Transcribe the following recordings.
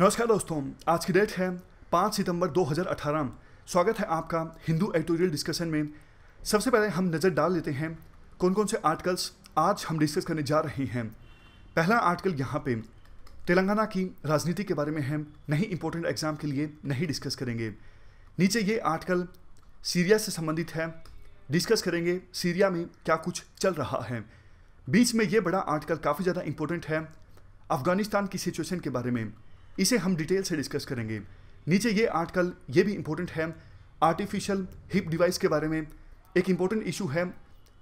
नमस्कार दोस्तों आज की डेट है पाँच सितंबर 2018 स्वागत है आपका हिंदू एडिटोरियल डिस्कशन में सबसे पहले हम नज़र डाल लेते हैं कौन कौन से आर्टिकल्स आज हम डिस्कस करने जा रहे हैं पहला आर्टिकल यहाँ पे तेलंगाना की राजनीति के बारे में है नहीं इंपॉर्टेंट एग्जाम के लिए नहीं डिस्कस करेंगे नीचे ये आर्टिकल सीरिया से संबंधित है डिस्कस करेंगे सीरिया में क्या कुछ चल रहा है बीच में ये बड़ा आर्टिकल काफ़ी ज़्यादा इंपॉर्टेंट है अफगानिस्तान की सिचुएशन के बारे में इसे हम डिटेल से डिस्कस करेंगे नीचे ये आर्टिकल ये भी इम्पोर्टेंट है आर्टिफिशियल हिप डिवाइस के बारे में एक इम्पोर्टेंट इशू है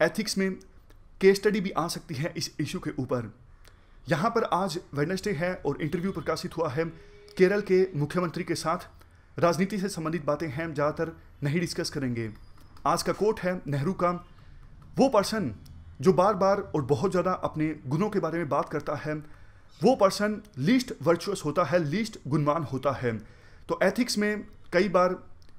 एथिक्स में केस स्टडी भी आ सकती है इस इशू के ऊपर यहाँ पर आज वेडनेसडे है और इंटरव्यू प्रकाशित हुआ है केरल के मुख्यमंत्री के साथ राजनीति से संबंधित बातें हैं ज़्यादातर नहीं डिस्कस करेंगे आज का कोट है नेहरू का वो पर्सन जो बार बार और बहुत ज़्यादा अपने गुणों के बारे में बात करता है वो पर्सन लीस्ट वर्चुअस होता है लीस्ट गुणवान होता है तो एथिक्स में कई बार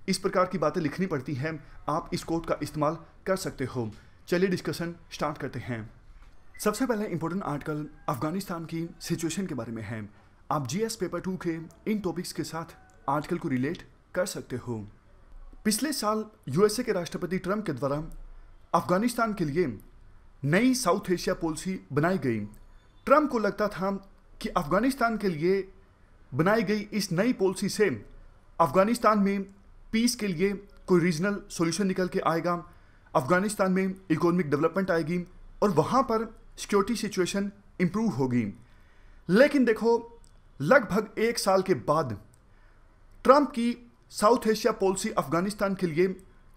इस प्रकार की बातें लिखनी पड़ती हैं आप इस कोड का इस्तेमाल कर सकते हो चलिए डिस्कशन स्टार्ट करते हैं सबसे पहले इंपॉर्टेंट आर्टिकल अफगानिस्तान की सिचुएशन के बारे में है आप जीएस पेपर टू के इन टॉपिक्स के साथ आर्टिकल को रिलेट कर सकते हो पिछले साल यूएसए के राष्ट्रपति ट्रंप के द्वारा अफगानिस्तान के लिए नई साउथ एशिया पॉलिसी बनाई गई ट्रंप को लगता था कि अफगानिस्तान के लिए बनाई गई इस नई पॉलिसी से अफगानिस्तान में पीस के लिए कोई रीजनल सॉल्यूशन निकल के आएगा अफगानिस्तान में इकोनॉमिक डेवलपमेंट आएगी और वहाँ पर सिक्योरिटी सिचुएशन इम्प्रूव होगी लेकिन देखो लगभग एक साल के बाद ट्रंप की साउथ एशिया पॉलिसी अफगानिस्तान के लिए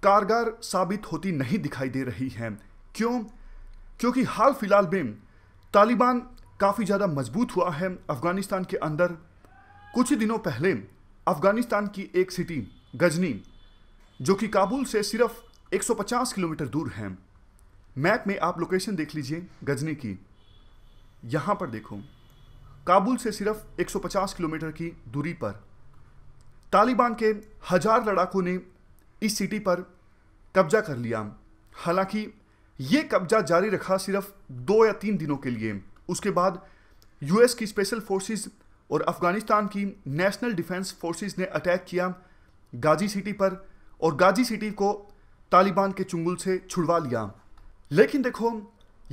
कारगर साबित होती नहीं दिखाई दे रही है क्यों क्योंकि हाल फिलहाल में तालिबान काफ़ी ज़्यादा मजबूत हुआ है अफ़गानिस्तान के अंदर कुछ ही दिनों पहले अफ़गानिस्तान की एक सिटी गजनी जो कि काबुल से सिर्फ 150 किलोमीटर दूर है मैप में आप लोकेशन देख लीजिए गजनी की यहाँ पर देखो काबुल से सिर्फ 150 किलोमीटर की दूरी पर तालिबान के हजार लड़ाकों ने इस सिटी पर कब्जा कर लिया हालांकि ये कब्जा जारी रखा सिर्फ दो या तीन दिनों के लिए उसके बाद यूएस की स्पेशल फोर्सेस और अफगानिस्तान की नेशनल डिफेंस फोर्सेस ने अटैक किया गाजी सिटी पर और गाजी सिटी को तालिबान के चुंगुल से छुड़वा लिया लेकिन देखो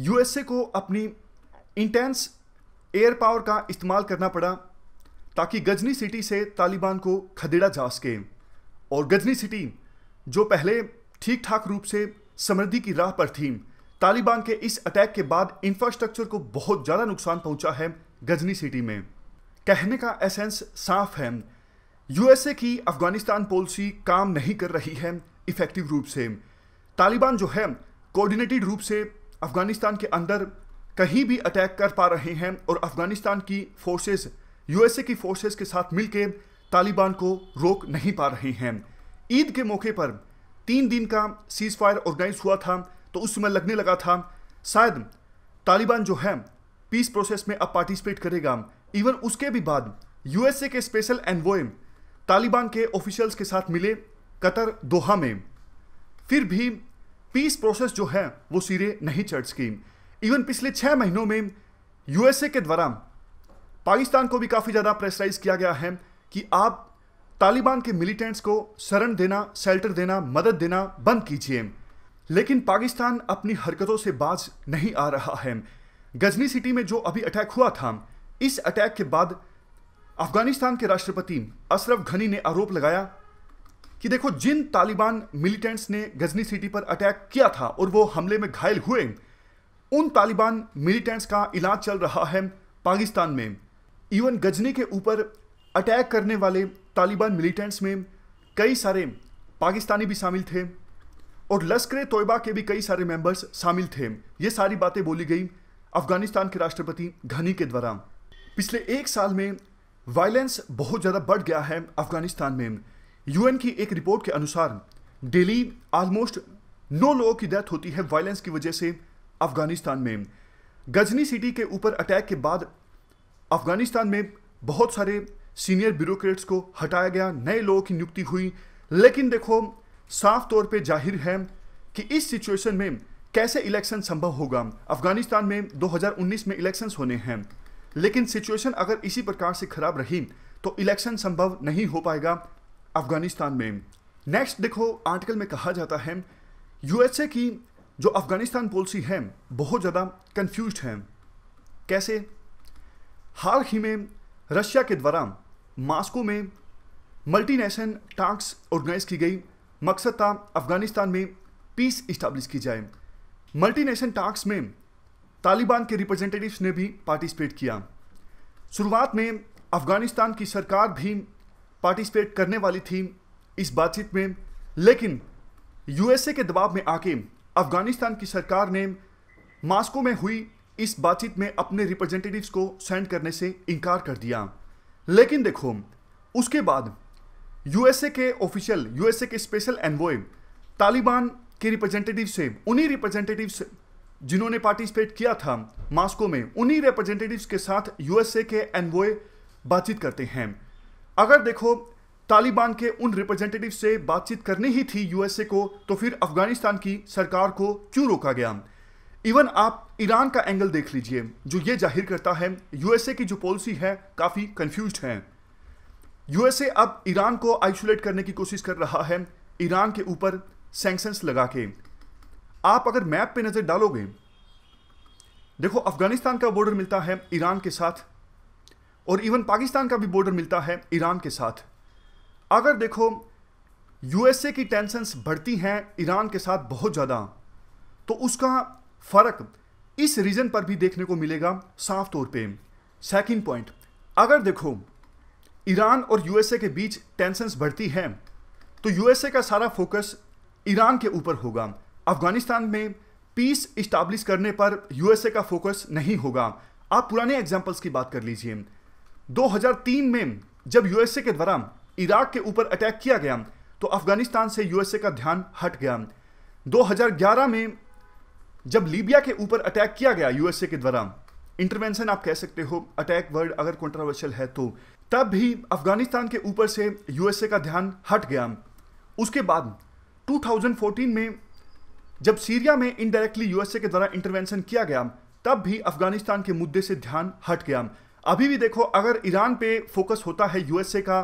यूएसए को अपनी इंटेंस एयर पावर का इस्तेमाल करना पड़ा ताकि गजनी सिटी से तालिबान को खदेड़ा जा सके और गजनी सिटी जो पहले ठीक ठाक रूप से समृद्धि की राह पर थी तालिबान के इस अटैक के बाद इंफ्रास्ट्रक्चर को बहुत ज़्यादा नुकसान पहुंचा है गजनी सिटी में कहने का एसेंस साफ है यूएसए की अफगानिस्तान पॉलिसी काम नहीं कर रही है इफेक्टिव रूप से तालिबान जो है कोऑर्डिनेटेड रूप से अफगानिस्तान के अंदर कहीं भी अटैक कर पा रहे हैं और अफगानिस्तान की फोर्सेस यूएसए की फोर्सेस के साथ मिलकर तालिबान को रोक नहीं पा रहे हैं ईद के मौके पर तीन दिन का सीज फायर ऑर्गेनाइज हुआ था तो उस समय लगने लगा था शायद तालिबान जो है पीस प्रोसेस में अब पार्टिसिपेट करेगा इवन उसके भी बाद यूएसए के स्पेशल एनवोए तालिबान के ऑफिशियल्स के साथ मिले कतर दोहा में फिर भी पीस प्रोसेस जो है वो सिरे नहीं चढ़ सकी इवन पिछले छः महीनों में यूएसए के द्वारा पाकिस्तान को भी काफ़ी ज़्यादा प्रेशराइज किया गया है कि आप तालिबान के मिलिटेंट्स को शरण देना शेल्टर देना मदद देना बंद कीजिए लेकिन पाकिस्तान अपनी हरकतों से बाज नहीं आ रहा है गजनी सिटी में जो अभी अटैक हुआ था इस अटैक के बाद अफगानिस्तान के राष्ट्रपति अशरफ घनी ने आरोप लगाया कि देखो जिन तालिबान मिलिटेंट्स ने गजनी सिटी पर अटैक किया था और वो हमले में घायल हुए उन तालिबान मिलिटेंट्स का इलाज चल रहा है पाकिस्तान में इवन गजनी के ऊपर अटैक करने वाले तालिबान मिलिटेंट्स में कई सारे पाकिस्तानी भी शामिल थे और लश्कर तोयबा के भी कई सारे मेंबर्स शामिल थे ये सारी बातें बोली गई अफगानिस्तान के राष्ट्रपति घनी के द्वारा पिछले एक साल में वायलेंस बहुत ज़्यादा बढ़ गया है अफगानिस्तान में यूएन की एक रिपोर्ट के अनुसार डेली आलमोस्ट नौ लोगों की डेथ होती है वायलेंस की वजह से अफगानिस्तान में गजनी सिटी के ऊपर अटैक के बाद अफगानिस्तान में बहुत सारे सीनियर ब्यूरोक्रेट्स को हटाया गया नए लोगों की नियुक्ति हुई लेकिन देखो साफ तौर पे जाहिर है कि इस सिचुएशन में कैसे इलेक्शन संभव होगा अफगानिस्तान में 2019 में इलेक्शंस होने हैं लेकिन सिचुएशन अगर इसी प्रकार से खराब रही तो इलेक्शन संभव नहीं हो पाएगा अफगानिस्तान में नेक्स्ट देखो आर्टिकल में कहा जाता है यूएसए की जो अफगानिस्तान पॉलिसी है बहुत ज़्यादा कन्फ्यूज है कैसे हाल ही में रशिया के द्वारा मास्को में मल्टीनेशनल टास्क ऑर्गेनाइज की गई मकसद था अफगानिस्तान में पीस इस्टाब्लिश की जाए मल्टीनेशनल टास्क में तालिबान के रिप्रेजेंटेटिव्स ने भी पार्टिसिपेट किया शुरुआत में अफगानिस्तान की सरकार भी पार्टिसिपेट करने वाली थी इस बातचीत में लेकिन यूएसए के दबाव में आके अफगानिस्तान की सरकार ने मास्को में हुई इस बातचीत में अपने रिप्रेजेंटेटिव्स को सेंड करने से इनकार कर दिया लेकिन देखो उसके बाद यूएसए के ऑफिशियल यूएसए के स्पेशल एनवॉय तालिबान के रिप्रेजेंटेटिव से उन्हीं रिप्रेजेंटेटिव जिन्होंने पार्टिसिपेट किया था मास्को में उन्हीं रिप्रेजेंटेटिव के साथ यूएसए के एनवॉय बातचीत करते हैं अगर देखो तालिबान के उन रिप्रेजेंटेटिव से बातचीत करनी ही थी यूएसए को तो फिर अफगानिस्तान की सरकार को क्यों रोका गया इवन आप ईरान का एंगल देख लीजिए जो ये जाहिर करता है यूएसए की जो पॉलिसी है काफ़ी कंफ्यूज है यूएसए अब ईरान को आइसोलेट करने की कोशिश कर रहा है ईरान के ऊपर सैंक्शंस लगा के आप अगर मैप पे नज़र डालोगे देखो अफगानिस्तान का बॉर्डर मिलता है ईरान के साथ और इवन पाकिस्तान का भी बॉर्डर मिलता है ईरान के साथ अगर देखो यूएसए की टेंशंस बढ़ती हैं ईरान के साथ बहुत ज़्यादा तो उसका फ़र्क इस रीजन पर भी देखने को मिलेगा साफ तौर पे सेकंड पॉइंट अगर देखो ईरान और यूएसए के बीच टेंशन बढ़ती हैं तो यूएसए का सारा फोकस ईरान के ऊपर होगा अफगानिस्तान में पीस इस्टाब्लिश करने पर यूएसए का फोकस नहीं होगा आप पुराने एग्जाम्पल्स की बात कर लीजिए 2003 में जब यूएसए के द्वारा इराक के ऊपर अटैक किया गया तो अफगानिस्तान से यूएसए का ध्यान हट गया 2011 में जब लीबिया के ऊपर अटैक किया गया यूएसए के द्वारा इंटरवेंशन आप कह सकते हो अटैक वर्ड अगर कॉन्ट्रोवर्शियल है तो तब भी अफगानिस्तान के ऊपर से यूएसए का ध्यान हट गया उसके बाद 2014 में जब सीरिया में इनडायरेक्टली यूएसए के द्वारा इंटरवेंशन किया गया तब भी अफगानिस्तान के मुद्दे से ध्यान हट गया अभी भी देखो अगर ईरान पे फोकस होता है यूएसए का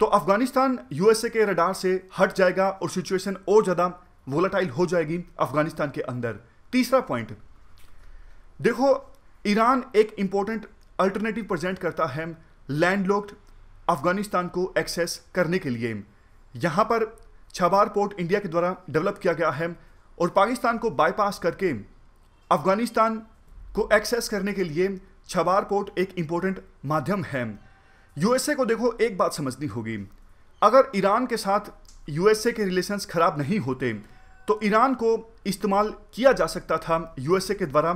तो अफगानिस्तान यूएसए के रडार से हट जाएगा और सिचुएशन और ज़्यादा वोलाटाइल हो जाएगी अफगानिस्तान के अंदर तीसरा पॉइंट देखो ईरान एक इंपॉर्टेंट अल्टरनेटिव प्रेजेंट करता है लैंडलॉक्ड अफगानिस्तान को एक्सेस करने के लिए यहाँ पर छबार पोर्ट इंडिया के द्वारा डेवलप किया गया है और पाकिस्तान को बाईपास करके अफगानिस्तान को एक्सेस करने के लिए छबार पोर्ट एक इम्पोर्टेंट माध्यम है यूएसए को देखो एक बात समझनी होगी अगर ईरान के साथ यूएसए के रिलेशंस खराब नहीं होते तो ईरान को इस्तेमाल किया जा सकता था यूएसए के द्वारा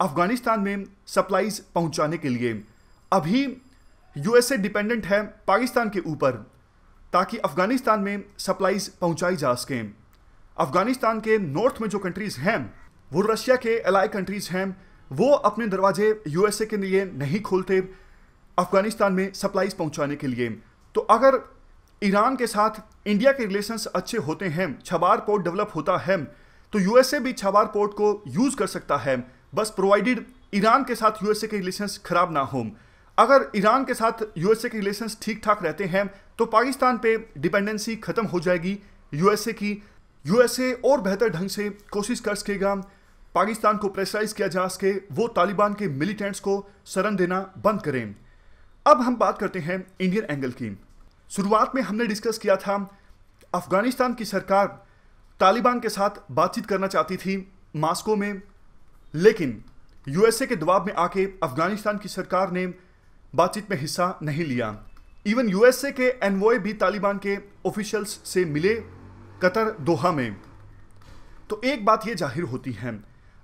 अफगानिस्तान में सप्लाईज पहुंचाने के लिए अभी यूएसए डिपेंडेंट है पाकिस्तान के ऊपर ताकि अफगानिस्तान में सप्लाईज पहुंचाई जा सकें अफगानिस्तान के नॉर्थ में जो कंट्रीज़ हैं वो रशिया के अलाई कंट्रीज़ हैं वो अपने दरवाजे यूएसए के लिए नहीं खोलते अफगानिस्तान में सप्लाईज पहुंचाने के लिए तो अगर ईरान के साथ इंडिया के रिलेशंस अच्छे होते हैं छबार पोर्ट डेवलप होता है तो यूएसए भी छबार पोर्ट को यूज़ कर सकता है बस प्रोवाइडेड ईरान के साथ यूएसए के रिलेशंस खराब ना हों अगर ईरान के साथ यूएसए के रिलेशंस ठीक ठाक रहते हैं तो पाकिस्तान पे डिपेंडेंसी ख़त्म हो जाएगी यूएसए की यूएसए और बेहतर ढंग से कोशिश कर सकेगा पाकिस्तान को प्रेशराइज किया जा सके वो तालिबान के मिलिटेंट्स को शरण देना बंद करें अब हम बात करते हैं इंडियन एंगल की शुरुआत में हमने डिस्कस किया था अफगानिस्तान की सरकार तालिबान के साथ बातचीत करना चाहती थी मास्को में लेकिन यूएसए के दबाव में आके अफगानिस्तान की सरकार ने बातचीत में हिस्सा नहीं लिया इवन यूएसए के एनवॉय भी तालिबान के ऑफिशियल्स से मिले कतर दोहा में तो एक बात ये जाहिर होती है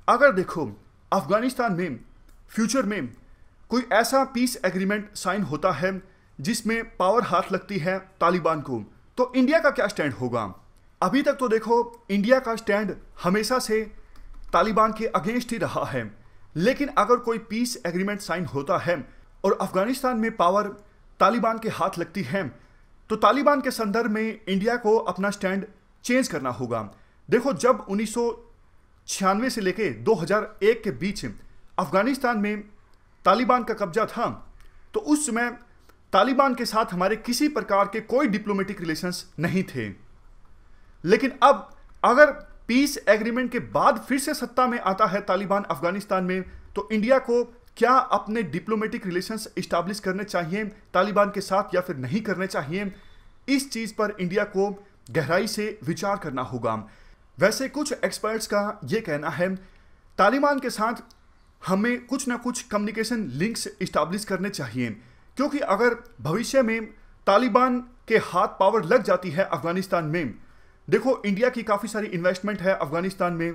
अगर देखो अफगानिस्तान में फ्यूचर में कोई ऐसा पीस एग्रीमेंट साइन होता है जिसमें पावर हाथ लगती है तालिबान को तो इंडिया का क्या स्टैंड होगा अभी तक तो देखो इंडिया का स्टैंड हमेशा से तालिबान के अगेंस्ट ही रहा है लेकिन अगर कोई पीस एग्रीमेंट साइन होता है और अफगानिस्तान में पावर तालिबान के हाथ लगती है तो तालिबान के संदर्भ में इंडिया को अपना स्टैंड चेंज करना होगा देखो जब उन्नीस से लेके 2001 के बीच अफगानिस्तान में तालिबान का कब्जा था तो उस समय तालिबान के साथ हमारे किसी प्रकार के कोई डिप्लोमेटिक रिलेशंस नहीं थे लेकिन अब अगर पीस एग्रीमेंट के बाद फिर से सत्ता में आता है तालिबान अफगानिस्तान में तो इंडिया को क्या अपने डिप्लोमेटिक रिलेशंस इस्टाब्लिश करने चाहिए तालिबान के साथ या फिर नहीं करने चाहिए इस चीज़ पर इंडिया को गहराई से विचार करना होगा वैसे कुछ एक्सपर्ट्स का ये कहना है तालिबान के साथ हमें कुछ ना कुछ कम्युनिकेशन लिंक्स इस्टाब्लिश करने चाहिए क्योंकि अगर भविष्य में तालिबान के हाथ पावर लग जाती है अफगानिस्तान में देखो इंडिया की काफ़ी सारी इन्वेस्टमेंट है अफगानिस्तान में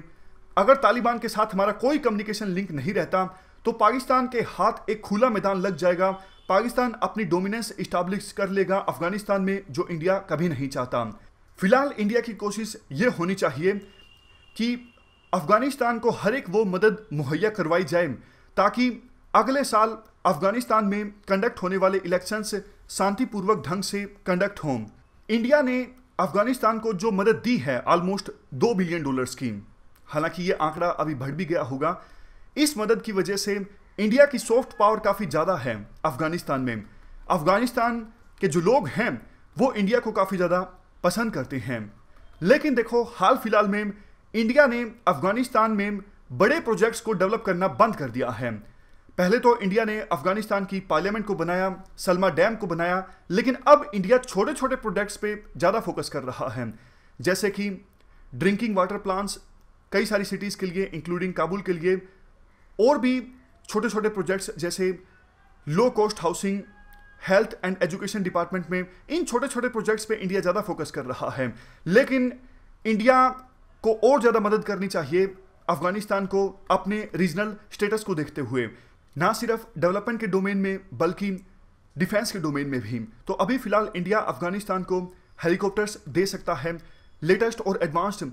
अगर तालिबान के साथ हमारा कोई कम्युनिकेशन लिंक नहीं रहता तो पाकिस्तान के हाथ एक खुला मैदान लग जाएगा पाकिस्तान अपनी डोमिनेंस इस्टाब्लिश कर लेगा अफगानिस्तान में जो इंडिया कभी नहीं चाहता फिलहाल इंडिया की कोशिश ये होनी चाहिए कि अफगानिस्तान को हर एक वो मदद मुहैया करवाई जाए ताकि अगले साल अफगानिस्तान में कंडक्ट होने वाले इलेक्शन शांतिपूर्वक ढंग से कंडक्ट हों इंडिया ने अफगानिस्तान को जो मदद दी है ऑलमोस्ट दो बिलियन डॉलर्स की हालांकि ये आंकड़ा अभी बढ़ भी गया होगा इस मदद की वजह से इंडिया की सॉफ्ट पावर काफ़ी ज़्यादा है अफगानिस्तान में अफगानिस्तान के जो लोग हैं वो इंडिया को काफ़ी ज़्यादा पसंद करते हैं लेकिन देखो हाल फिलहाल में इंडिया ने अफगानिस्तान में बड़े प्रोजेक्ट्स को डेवलप करना बंद कर दिया है पहले तो इंडिया ने अफगानिस्तान की पार्लियामेंट को बनाया सलमा डैम को बनाया लेकिन अब इंडिया छोटे छोटे प्रोजेक्ट्स पे ज़्यादा फोकस कर रहा है जैसे कि ड्रिंकिंग वाटर प्लांट्स कई सारी सिटीज़ के लिए इंक्लूडिंग काबुल के लिए और भी छोटे छोटे प्रोजेक्ट्स जैसे low cost housing health and education department में इन छोटे छोटे प्रोजेक्ट्स पे इंडिया ज़्यादा फोकस कर रहा है लेकिन इंडिया को और ज़्यादा मदद करनी चाहिए अफगानिस्तान को अपने रीजनल स्टेटस को देखते हुए ना सिर्फ डेवलपमेंट के डोमेन में बल्कि डिफेंस के डोमेन में भी तो अभी फ़िलहाल इंडिया अफगानिस्तान को हेलीकॉप्टर्स दे सकता है लेटेस्ट और एडवांस्ड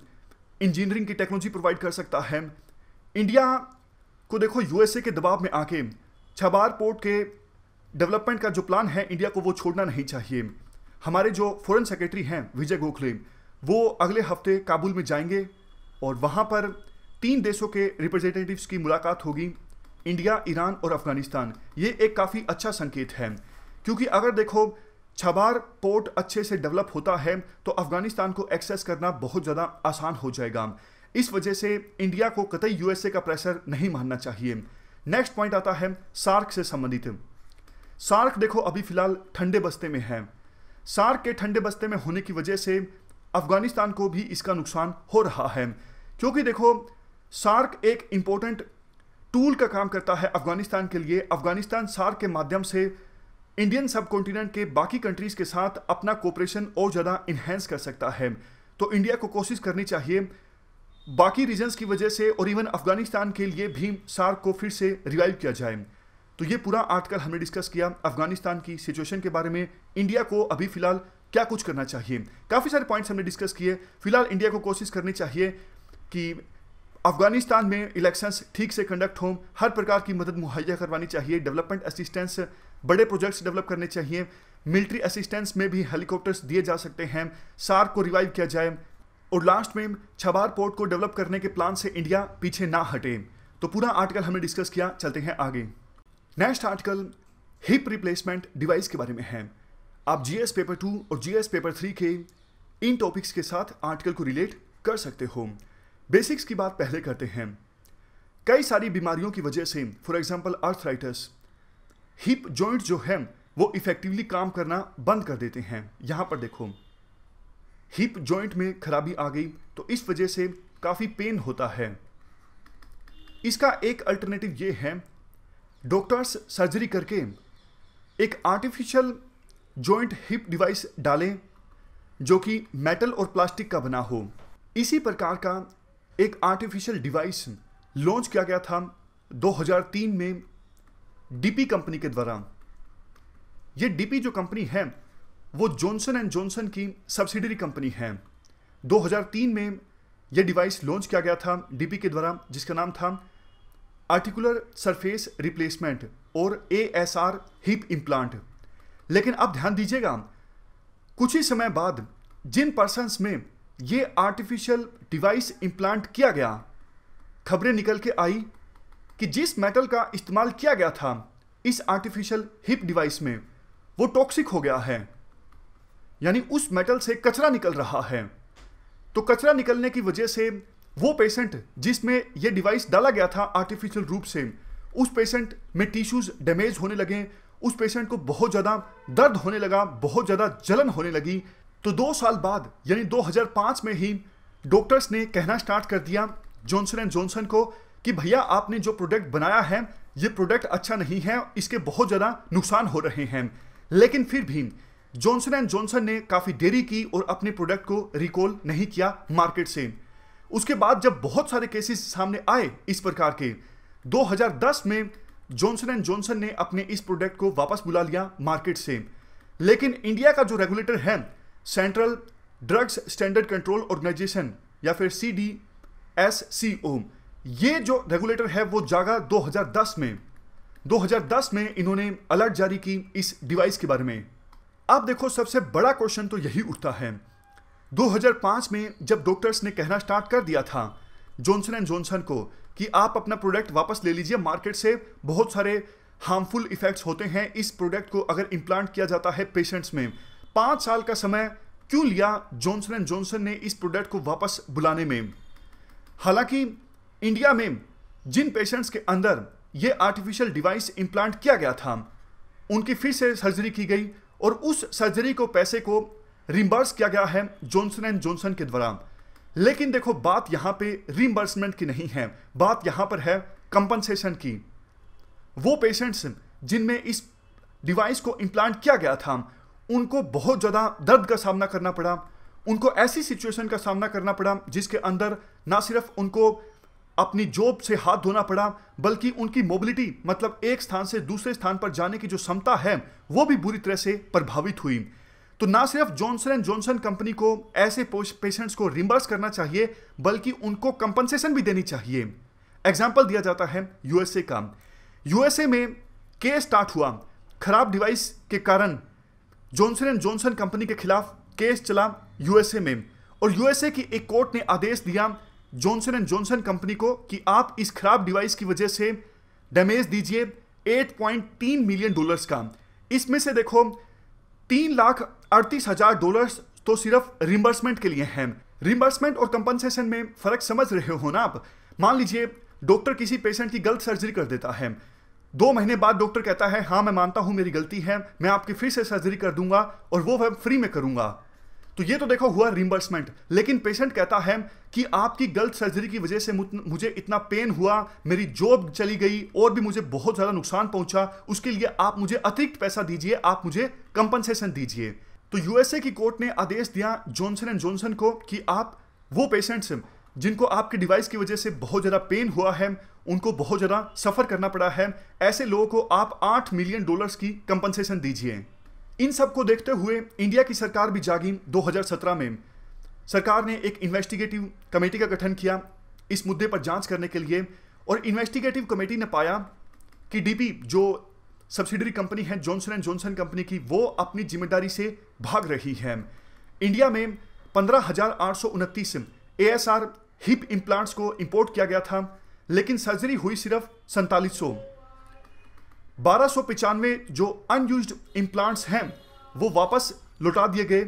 इंजीनियरिंग की टेक्नोलॉजी प्रोवाइड कर सकता है इंडिया को देखो यूएसए के दबाव में आके छबार पोर्ट के डेवलपमेंट का जो प्लान है इंडिया को वो छोड़ना नहीं चाहिए हमारे जो फॉरेन सेक्रेटरी हैं विजय गोखले वो अगले हफ्ते काबुल में जाएंगे और वहाँ पर तीन देशों के रिप्रेजेंटेटिव्स की मुलाकात होगी इंडिया ईरान और अफगानिस्तान ये एक काफ़ी अच्छा संकेत है क्योंकि अगर देखो छबार पोर्ट अच्छे से डेवलप होता है तो अफगानिस्तान को एक्सेस करना बहुत ज़्यादा आसान हो जाएगा इस वजह से इंडिया को कतई यूएसए का प्रेशर नहीं मानना चाहिए नेक्स्ट पॉइंट आता है सार्क से संबंधित सार्क देखो अभी फिलहाल ठंडे बस्ते में है सार्क के ठंडे बस्ते में होने की वजह से अफगानिस्तान को भी इसका नुकसान हो रहा है क्योंकि देखो सार्क एक इंपॉर्टेंट टूल का काम करता है अफगानिस्तान के लिए अफगानिस्तान सार्क के माध्यम से इंडियन सब कॉन्टिनेंट के बाकी कंट्रीज़ के साथ अपना कोऑपरेशन और ज़्यादा इन्हेंस कर सकता है तो इंडिया को कोशिश करनी चाहिए बाकी रीजन्स की वजह से और इवन अफगानिस्तान के लिए भी सार्क को फिर से रिवाइव किया जाए तो ये पूरा आर्टिकल हमने डिस्कस किया अफगानिस्तान की सिचुएशन के बारे में इंडिया को अभी फिलहाल क्या कुछ करना चाहिए काफ़ी सारे पॉइंट्स हमने डिस्कस किए फिलहाल इंडिया को कोशिश करनी चाहिए कि अफगानिस्तान में इलेक्शंस ठीक से कंडक्ट हों हर प्रकार की मदद मुहैया करवानी चाहिए डेवलपमेंट असिस्टेंस बड़े प्रोजेक्ट्स डेवलप करने चाहिए मिलिट्री असिस्टेंस में भी हेलीकॉप्टर्स दिए जा सकते हैं सार्क को रिवाइव किया जाए और लास्ट में छबार पोर्ट को डेवलप करने के प्लान से इंडिया पीछे ना हटे तो पूरा आर्टिकल हमने डिस्कस किया चलते हैं आगे next article hip replacement device के बारे में है आप जीएस पेपर टू और जीएस पेपर थ्री के इन टॉपिक्स के साथ आर्टिकल को रिलेट कर सकते हो बेसिक्स की बात पहले करते हैं कई सारी बीमारियों की वजह से for example arthritis hip joint जो है वो इफेक्टिवली काम करना बंद कर देते हैं यहाँ पर देखो हिप जॉइंट में खराबी आ गई तो इस वजह से काफ़ी पेन होता है इसका एक अल्टरनेटिव ये है डॉक्टर्स सर्जरी करके एक आर्टिफिशियल जॉइंट हिप डिवाइस डालें जो कि मेटल और प्लास्टिक का बना हो इसी प्रकार का एक आर्टिफिशियल डिवाइस लॉन्च किया गया था 2003 में डीपी कंपनी के द्वारा ये डीपी जो कंपनी है वो जॉनसन एंड जॉनसन की सब्सिडरी कंपनी है 2003 में यह डिवाइस लॉन्च किया गया था डीपी के द्वारा जिसका नाम था आर्टिकुलर सरफेस रिप्लेसमेंट और A S R hip implant लेकिन अब ध्यान दीजिएगा कुछ ही समय बाद जिन पर्सनस में ये आर्टिफिशियल डिवाइस इम्प्लांट किया गया खबरें निकल के आई कि जिस मेटल का इस्तेमाल किया गया था इस आर्टिफिशियल हिप डिवाइस में वो टॉक्सिक हो गया है यानी उस मेटल से कचरा निकल रहा है तो कचरा निकलने की वजह से वो पेशेंट जिसमें यह डिवाइस डाला गया था आर्टिफिशियल रूप से उस पेशेंट में टिश्यूज डैमेज होने लगे उस पेशेंट को बहुत ज़्यादा दर्द होने लगा बहुत ज़्यादा जलन होने लगी तो दो साल बाद यानी 2005 में ही डॉक्टर्स ने कहना स्टार्ट कर दिया जॉनसन एंड जॉनसन को कि भैया आपने जो प्रोडक्ट बनाया है ये प्रोडक्ट अच्छा नहीं है इसके बहुत ज़्यादा नुकसान हो रहे हैं लेकिन फिर भी जॉनसन एंड जॉनसन ने काफ़ी देरी की और अपने प्रोडक्ट को रिकॉल नहीं किया मार्केट से उसके बाद जब बहुत सारे केसेस सामने आए इस प्रकार के 2010 में जॉनसन एंड जॉनसन ने अपने इस प्रोडक्ट को वापस बुला लिया मार्केट से लेकिन इंडिया का जो रेगुलेटर है central drugs standard control organisation या फिर सी डी एस सी ओ ये जो रेगुलेटर है वो जागा 2010 में 2010 में इन्होंने अलर्ट जारी की इस डिवाइस के बारे में अब देखो सबसे बड़ा क्वेश्चन तो यही उठता है 2005 में जब डॉक्टर्स ने कहना स्टार्ट कर दिया था जॉनसन एंड जॉनसन को कि आप अपना प्रोडक्ट वापस ले लीजिए मार्केट से बहुत सारे हार्मफुल इफेक्ट्स होते हैं इस प्रोडक्ट को अगर इम्प्लांट किया जाता है पेशेंट्स में पाँच साल का समय क्यों लिया जॉनसन एंड जॉनसन ने इस प्रोडक्ट को वापस बुलाने में हालांकि इंडिया में जिन पेशेंट्स के अंदर ये आर्टिफिशियल डिवाइस इम्प्लांट किया गया था उनकी फिर से सर्जरी की गई और उस सर्जरी को पैसे को रिम्बर्स किया गया है जॉनसन एंड जॉनसन के द्वारा लेकिन देखो बात यहां पे रिम्बर्समेंट की नहीं है बात यहां पर है कंपनसेशन की वो पेशेंट्स जिनमें इस डिवाइस को इम्प्लांट किया गया था उनको बहुत ज़्यादा दर्द का सामना करना पड़ा उनको ऐसी सिचुएशन का सामना करना पड़ा जिसके अंदर ना सिर्फ उनको अपनी जॉब से हाथ धोना पड़ा बल्कि उनकी मोबिलिटी मतलब एक स्थान से दूसरे स्थान पर जाने की जो क्षमता है वो भी बुरी तरह से प्रभावित हुई तो ना सिर्फ जॉनसन एंड जॉनसन कंपनी को ऐसे पेशेंट्स को रिम्बर्स करना चाहिए बल्कि उनको कंपनसेशन भी देनी चाहिए एग्जाम्पल दिया जाता है यूएसए का यूएसए में केस स्टार्ट हुआ खराब डिवाइस के कारण जॉनसन एंड जॉनसन कंपनी के खिलाफ केस चला यूएसए में और यूएसए की एक कोर्ट ने आदेश दिया जॉनसन एंड जॉनसन कंपनी को कि आप इस खराब डिवाइस की वजह से डैमेज दीजिए 8.3 मिलियन डॉलर्स का इसमें से देखो तीन लाख अड़तीस हजार डॉलर तो सिर्फ रिमबर्समेंट के लिए हैं रिमबर्समेंट और कंपनसेशन में फर्क समझ रहे हो ना आप मान लीजिए डॉक्टर किसी पेशेंट की गलत सर्जरी कर देता है दो महीने बाद डॉक्टर कहता है हाँ मैं मानता हूं मेरी गलती है मैं आपकी फिर से सर्जरी कर दूंगा और वो मैं फ्री में करूंगा तो ये तो देखो हुआ रिमबर्समेंट लेकिन पेशेंट कहता है कि आपकी गलत सर्जरी की वजह से मुझे इतना पेन हुआ मेरी जॉब चली गई और भी मुझे बहुत ज़्यादा नुकसान पहुंचा उसके लिए आप मुझे अतिरिक्त पैसा दीजिए आप मुझे कंपनसेशन दीजिए तो यूएसए की कोर्ट ने आदेश दिया जॉनसन एंड जॉनसन को कि आप वो पेशेंट्स जिनको आपके डिवाइस की वजह से बहुत ज़्यादा पेन हुआ है उनको बहुत ज़्यादा सफ़र करना पड़ा है ऐसे लोगों को आप आठ मिलियन डॉलर्स की कंपनसेशन दीजिए इन सब को देखते हुए इंडिया की सरकार भी जागी 2017 में सरकार ने एक इन्वेस्टिगेटिव कमेटी का गठन किया इस मुद्दे पर जांच करने के लिए और इन्वेस्टिगेटिव कमेटी ने पाया कि डीपी जो सब्सिडरी कंपनी है जॉनसन एंड जॉनसन कंपनी की वो अपनी जिम्मेदारी से भाग रही है इंडिया में पंद्रह हजार आठ सौ उनतीस A S R hip implants को इंपोर्ट किया गया था लेकिन सर्जरी हुई सिर्फ सैंतालीस सौ बारह सौ पचानवे जो अनयूज इम्प्लांट्स हैं वो वापस लौटा दिए गए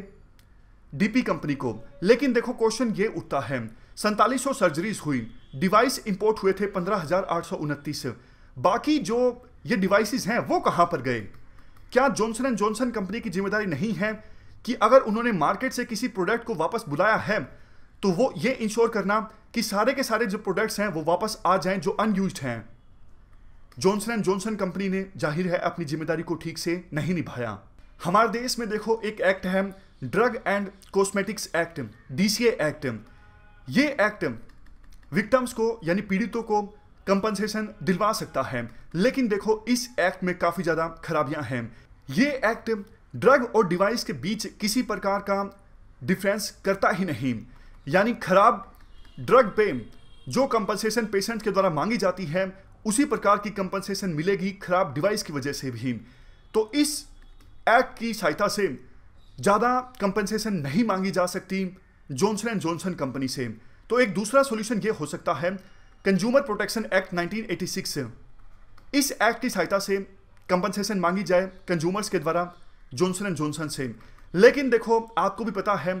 डीपी कंपनी को लेकिन देखो क्वेश्चन ये उठता है सैंतालीस सर्जरीज हुई डिवाइस इंपोर्ट हुए थे पंद्रह बाकी जो ये डिवाइसेस हैं वो कहाँ पर गए क्या जॉनसन एंड जॉनसन कंपनी की जिम्मेदारी नहीं है कि अगर उन्होंने मार्केट से किसी प्रोडक्ट को वापस बुलाया है तो वो ये इंश्योर करना कि सारे के सारे जो प्रोडक्ट्स हैं वो वापस आ जाएं जो अनयूज हैं जॉनसन एंड जॉनसन कंपनी ने जाहिर है अपनी जिम्मेदारी को ठीक से नहीं निभाया हमारे देश में देखो एक एक्ट है drug and cosmetics act DCA act ये एक्ट विक्टम्स को यानी पीड़ितों को कंपनसेशन दिलवा सकता है लेकिन देखो इस एक्ट में काफ़ी ज़्यादा खराबियां हैं ये एक्ट ड्रग और डिवाइस के बीच किसी प्रकार का डिफरेंस करता ही नहीं यानी खराब ड्रग पे जो कंपनसेशन पेशेंट के द्वारा मांगी जाती है उसी प्रकार की कंपनसेशन मिलेगी खराब डिवाइस की वजह से भी तो इस एक्ट की सहायता से ज़्यादा कंपनसेशन नहीं मांगी जा सकती जॉनसन एंड जॉनसन कंपनी से तो एक दूसरा सॉल्यूशन यह हो सकता है कंज्यूमर प्रोटेक्शन एक्ट 1986 इस एक्ट की सहायता से कंपनसेशन मांगी जाए कंज्यूमर्स के द्वारा जॉनसन एंड जॉनसन से लेकिन देखो आपको भी पता है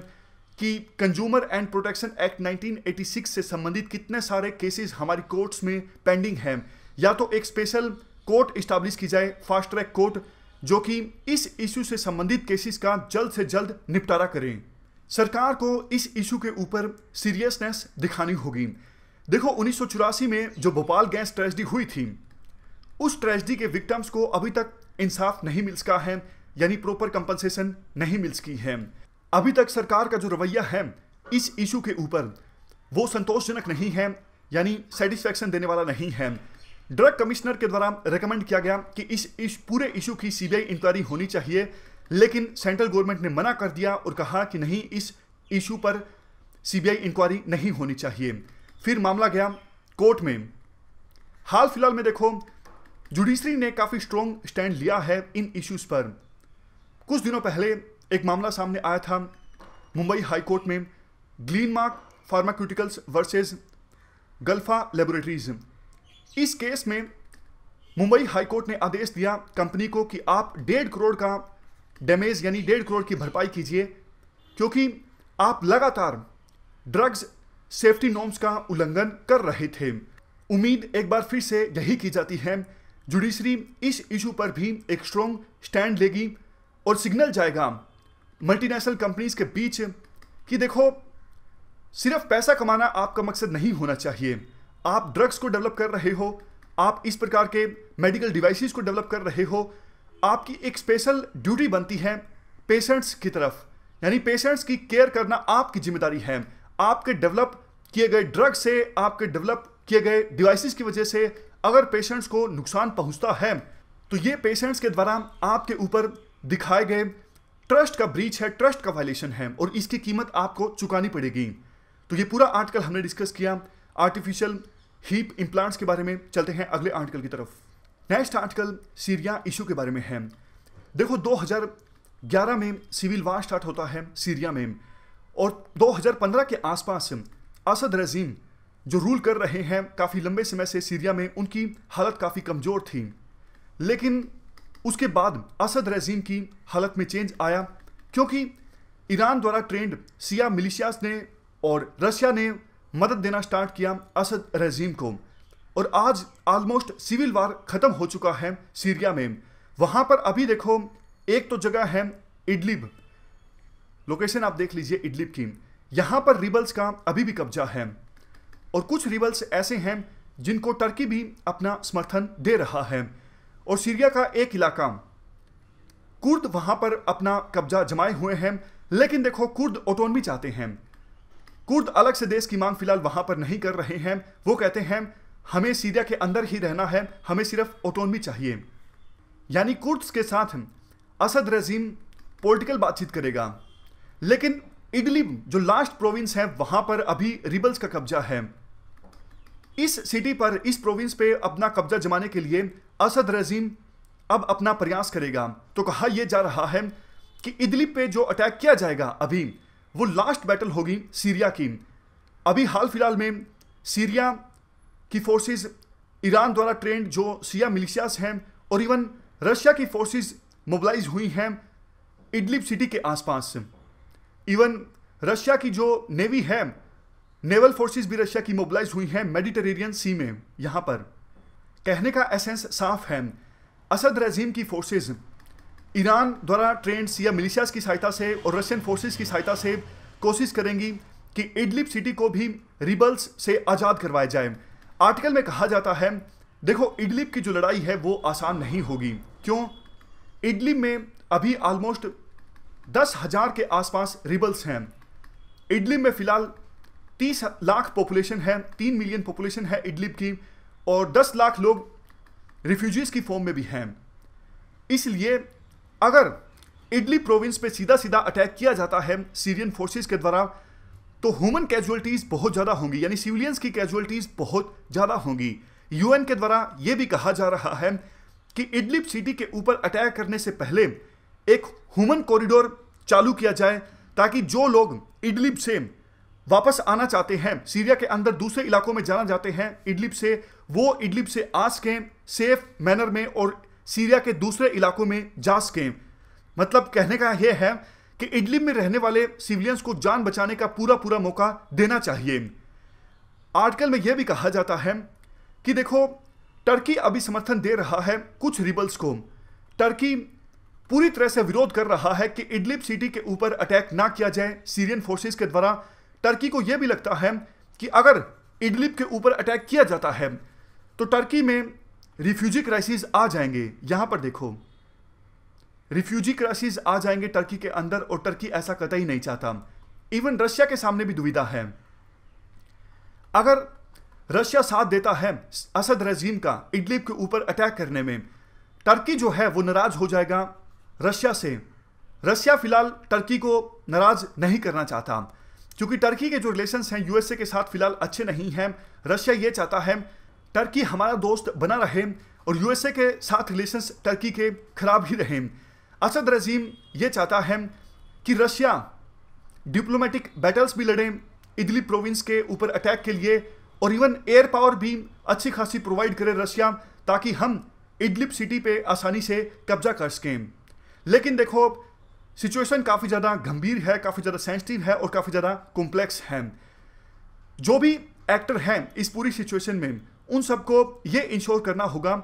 कि कंज्यूमर एंड प्रोटेक्शन एक्ट 1986 से संबंधित कितने सारे केसेस हमारी कोर्ट्स में पेंडिंग हैं या तो एक स्पेशल कोर्ट इस्टाब्लिश की जाए फास्ट ट्रैक कोर्ट जो कि इस इशू से संबंधित केसेस का जल्द से जल्द निपटारा करें सरकार को इस इशू के ऊपर सीरियसनेस दिखानी होगी देखो उन्नीस में जो भोपाल गैस ट्रेजडी हुई थी उस ट्रेजडी के विक्टम्स को अभी तक इंसाफ नहीं मिल सका है यानी प्रॉपर कंपनसेशन नहीं मिल सकी है अभी तक सरकार का जो रवैया है इस इशू के ऊपर वो संतोषजनक नहीं है यानी सेटिस्फैक्शन देने वाला नहीं है ड्रग कमिश्नर के द्वारा रिकमेंड किया गया कि इस इस पूरे इशू की सीबीआई इंक्वायरी होनी चाहिए लेकिन सेंट्रल गवर्नमेंट ने मना कर दिया और कहा कि नहीं इस इशू पर सीबीआई इंक्वायरी नहीं होनी चाहिए फिर मामला गया कोर्ट में हाल फिलहाल में देखो जुडिशरी ने काफ़ी स्ट्रॉन्ग स्टैंड लिया है इन इश्यूज पर कुछ दिनों पहले एक मामला सामने आया था मुंबई हाई कोर्ट में Glenmark pharmaceuticals versus Galpha laboratories इस केस में मुंबई हाईकोर्ट ने आदेश दिया कंपनी को कि आप डेढ़ करोड़ का डैमेज यानी डेढ़ करोड़ की भरपाई कीजिए क्योंकि आप लगातार ड्रग्स सेफ्टी नॉर्म्स का उल्लंघन कर रहे थे उम्मीद एक बार फिर से यही की जाती है जुडिशरी इस इशू पर भी एक स्ट्रॉन्ग स्टैंड लेगी और सिग्नल जाएगा मल्टीनेशनल कंपनीज के बीच कि देखो सिर्फ पैसा कमाना आपका मकसद नहीं होना चाहिए आप ड्रग्स को डेवलप कर रहे हो आप इस प्रकार के मेडिकल डिवाइसेस को डेवलप कर रहे हो आपकी एक स्पेशल ड्यूटी बनती है पेशेंट्स की तरफ यानी पेशेंट्स की केयर करना आपकी जिम्मेदारी है आपके डेवलप किए गए ड्रग से आपके डेवलप किए गए डिवाइसेस की वजह से अगर पेशेंट्स को नुकसान पहुंचता है तो ये पेशेंट्स के द्वारा आपके ऊपर दिखाए गए ट्रस्ट का ब्रीच है ट्रस्ट का वायलेशन है और इसकी कीमत आपको चुकानी पड़ेगी तो ये पूरा आर्टिकल हमने डिस्कस किया आर्टिफिशियल हीप इम्प्लांट्स के बारे में चलते हैं अगले आर्टिकल की तरफ नेक्स्ट आर्टिकल सीरिया इशू के बारे में है देखो 2011 में सिविल वार स्टार्ट होता है सीरिया में और 2015 के आसपास असद रजीम जो रूल कर रहे हैं काफ़ी लंबे समय से सीरिया में उनकी हालत काफ़ी कमज़ोर थी लेकिन उसके बाद असद रजीम की हालत में चेंज आया क्योंकि ईरान द्वारा ट्रेंड सिया मिलिशियाज ने और रशिया ने मदद देना स्टार्ट किया असद रजीम को और आज आलमोस्ट सिविल वार ख़त्म हो चुका है सीरिया में वहाँ पर अभी देखो एक तो जगह है इडलिब लोकेशन आप देख लीजिए इडलिब की यहाँ पर रिबल्स का अभी भी कब्जा है और कुछ रिबल्स ऐसे हैं जिनको टर्की भी अपना समर्थन दे रहा है और सीरिया का एक इलाका कुर्द वहाँ पर अपना कब्जा जमाए हुए हैं लेकिन देखो कुर्द ऑटोनमी चाहते हैं कुर्द अलग से देश की मांग फिलहाल वहां पर नहीं कर रहे हैं वो कहते हैं हमें सीरिया के अंदर ही रहना है हमें सिर्फ ऑटोनमी चाहिए यानी कुर्द्स के साथ असद रजीम पॉलिटिकल बातचीत करेगा लेकिन इडली जो लास्ट प्रोविंस है वहां पर अभी रिबल्स का कब्जा है इस सिटी पर इस प्रोविंस पे अपना कब्जा जमाने के लिए असद रजीम अब अपना प्रयास करेगा तो कहा यह जा रहा है कि इडली पे जो अटैक किया जाएगा अभी वो लास्ट बैटल होगी सीरिया की अभी हाल फिलहाल में सीरिया की फोर्सेस ईरान द्वारा ट्रेंड जो सिया मिलिशियाज हैं और इवन रशिया की फोर्सेस मोबलाइज हुई हैं इडलिप सिटी के आसपास इवन रशिया की जो नेवी है नेवल फोर्सेस भी रशिया की मोबलाइज हुई हैं मेडिटेरेनियन सी में यहाँ पर कहने का एसेंस साफ है असद रजीम की फोर्सेज ईरान द्वारा ट्रेंड्स या मिलिशियाज की सहायता से और रशियन फोर्सेस की सहायता से कोशिश करेंगी कि इडलिप सिटी को भी रिबल्स से आज़ाद करवाया जाए आर्टिकल में कहा जाता है देखो इडलिप की जो लड़ाई है वो आसान नहीं होगी क्यों इडलिप में अभी ऑलमोस्ट दस हज़ार के आसपास रिबल्स हैं इडलिप में फ़िलहाल तीस लाख पॉपुलेशन है तीन मिलियन पॉपुलेशन है इडलिप की और दस लाख लोग रिफ्यूजीज़ की फॉर्म में भी हैं इसलिए अगर इडली प्रोविंस पे सीधा सीधा अटैक किया जाता है सीरियन फोर्सेस के द्वारा तो ह्यूमन कैजुअलिटीज बहुत ज़्यादा होंगी यानी सिविलियंस की कैजुअलिटीज बहुत ज़्यादा होंगी यूएन के द्वारा यह भी कहा जा रहा है कि इडलिप सिटी के ऊपर अटैक करने से पहले एक ह्यूमन कॉरिडोर चालू किया जाए ताकि जो लोग इडलिप से वापस आना चाहते हैं सीरिया के अंदर दूसरे इलाकों में जाना चाहते हैं इडलिप से वो इडलिप से आ सकें सेफ मैनर में और सीरिया के दूसरे इलाकों में जा सकें मतलब कहने का यह है कि इडलिब में रहने वाले सिविलियंस को जान बचाने का पूरा पूरा मौका देना चाहिए आर्टिकल में यह भी कहा जाता है कि देखो टर्की अभी समर्थन दे रहा है कुछ रिबल्स को टर्की पूरी तरह से विरोध कर रहा है कि इडलिब सिटी के ऊपर अटैक ना किया जाए सीरियन फोर्सेस के द्वारा टर्की को यह भी लगता है कि अगर इडलिब के ऊपर अटैक किया जाता है तो टर्की में रिफ्यूजी क्राइसिस आ जाएंगे यहां पर देखो रिफ्यूजी क्राइसिस आ जाएंगे टर्की के अंदर और टर्की ऐसा कतई नहीं चाहता इवन रशिया के सामने भी दुविधा है अगर रशिया साथ देता है असद रजीम का इडलिप के ऊपर अटैक करने में टर्की जो है वो नाराज हो जाएगा रशिया से रशिया फिलहाल टर्की को नाराज नहीं करना चाहता क्योंकि टर्की के जो रिलेशंस हैं यूएसए के साथ फिलहाल अच्छे नहीं हैं रशिया ये चाहता है टर्की हमारा दोस्त बना रहे और यूएसए के साथ रिलेशंस टर्की के खराब ही रहे असद रजीम ये चाहता है कि रशिया डिप्लोमेटिक बैटल्स भी लड़े इदली प्रोविंस के ऊपर अटैक के लिए और इवन एयर पावर भी अच्छी खासी प्रोवाइड करे रशिया ताकि हम इडलिप सिटी पे आसानी से कब्जा कर सकें लेकिन देखो सिचुएशन काफ़ी ज़्यादा गंभीर है काफ़ी ज़्यादा सेंसिटिव है और काफ़ी ज़्यादा कॉम्प्लेक्स है जो भी एक्टर हैं इस पूरी सिचुएशन में उन सबको ये इंश्योर करना होगा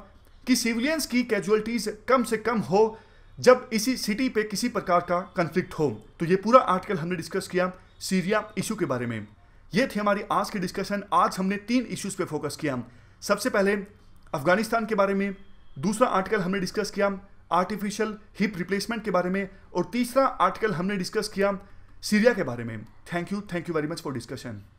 कि सिविलियंस की कैजुअलिटीज़ कम से कम हो जब इसी सिटी पे किसी प्रकार का कंफ्लिक्ट हो तो ये पूरा आर्टिकल हमने डिस्कस किया सीरिया इशू के बारे में ये थी हमारी आज की डिस्कशन आज हमने तीन इश्यूज़ पे फोकस किया सबसे पहले अफगानिस्तान के बारे में दूसरा आर्टिकल हमने डिस्कस किया आर्टिफिशियल हिप रिप्लेसमेंट के बारे में और तीसरा आर्टिकल हमने डिस्कस किया सीरिया के बारे में thank you thank you very much for discussion